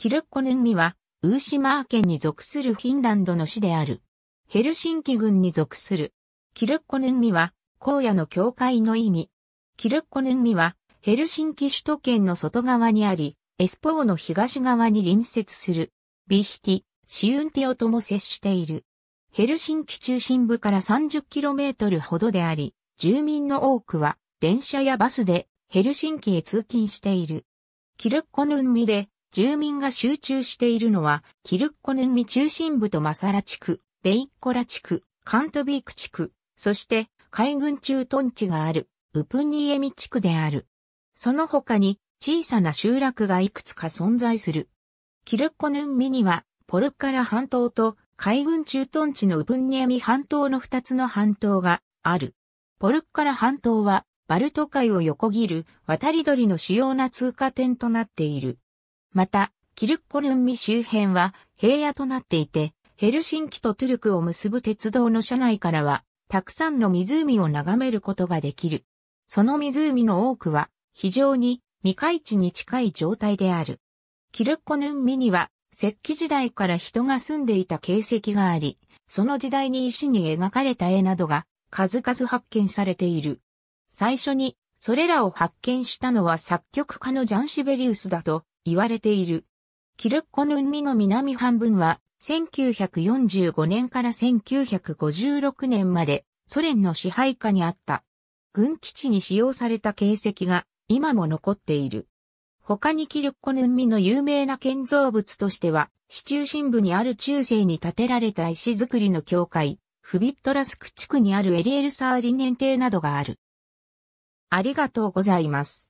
キルッコネンミは、ウーシマー県に属するフィンランドの市である。ヘルシンキ郡に属する。キルッコネンミは、荒野の境界の意味。キルッコネンミは、ヘルシンキ首都圏の外側にあり、エスポーの東側に隣接する。ビヒティ、シウンティオとも接している。ヘルシンキ中心部から 30km ほどであり、住民の多くは電車やバスでヘルシンキへ通勤している。キルッコヌンミで住民が集中しているのは、キルッコネンミ中心部とマサラ地区、ベイッコラ地区、カントビーク地区、そして海軍駐屯地がある、ウプニエミ地区である。その他に小さな集落がいくつか存在する。キルッコヌンミには、ポルカラ半島と海軍駐屯地のウプンニエミ半島の二つの半島がある。ポルカラ半島は、バルト海を横切る渡り鳥の主要な通過点となっている。また、キルッコルンミ周辺は平野となっていて、ヘルシンキとトゥルクを結ぶ鉄道の車内からは、たくさんの湖を眺めることができる。その湖の多くは、非常に未開地に近い状態である。キルッコヌンミには、石器時代から人が住んでいた形跡があり、その時代に石に描かれた絵などが数々発見されている。最初に、それらを発見したのは作曲家のジャン・シベリウスだと言われている。キルッコヌンミの南半分は、1945年から1956年までソ連の支配下にあった。軍基地に使用された形跡が今も残っている。他にキルッコヌンミの有名な建造物としては、市中心部にある中世に建てられた石造りの教会、フビットラスク地区にあるエリエルサーリネン邸などがある。ありがとうございます。